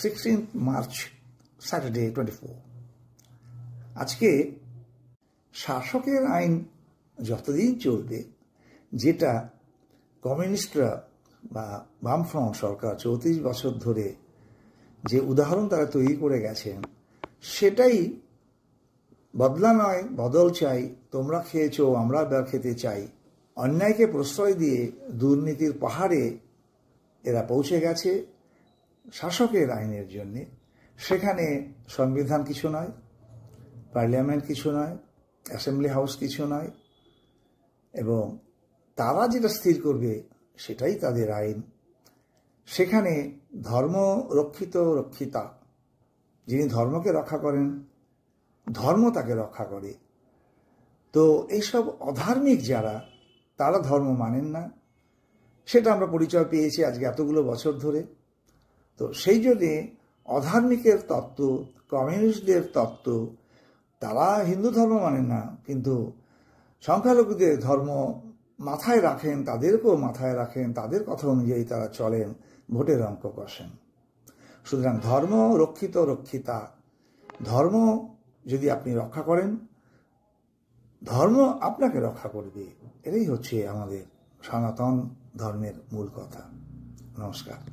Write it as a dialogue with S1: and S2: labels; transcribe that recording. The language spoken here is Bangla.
S1: sixteen March Saturday twenty four আজকে শাসকের আইন যতদিন চলবে যেটা কমিউনিস্টরা বা বামফ্রন্ট সরকার চৌত্রিশ বছর ধরে যে উদাহরণ তারা তৈরি করে গেছেন সেটাই বদলা নয় বদল চাই তোমরা খেয়েছো আমরা ব্যা খেতে চাই অন্যায়কে প্রশ্রয় দিয়ে দুর্নীতির পাহাড়ে এরা পৌঁছে গেছে শাসকের আইনের জন্যে সেখানে সংবিধান কিছু নয় পার্লামেন্ট কিছু নয় অ্যাসেম্বলি হাউস কিছু নয় এবং তারা যেটা স্থির করবে সেটাই তাদের আইন সেখানে ধর্ম রক্ষিত রক্ষিতা যিনি ধর্মকে রক্ষা করেন ধর্ম তাকে রক্ষা করে তো এইসব অধার্মিক যারা তারা ধর্ম মানেন না সেটা আমরা পরিচয় পেয়েছি আজকে এতগুলো বছর ধরে তো সেই জন্যে অধার্মিকের তত্ত্ব কমিউনিস্টদের তত্ত্ব তারা হিন্দু ধর্ম মানে না কিন্তু সংখ্যালঘুদের ধর্ম মাথায় রাখেন তাদেরকেও মাথায় রাখেন তাদের কথা অনুযায়ী তারা চলেন ভোটের অঙ্ক কষেন সুতরাং ধর্ম রক্ষিত রক্ষিতা ধর্ম যদি আপনি রক্ষা করেন ধর্ম আপনাকে রক্ষা করবে এটাই হচ্ছে আমাদের সনাতন ধর্মের মূল কথা নমস্কার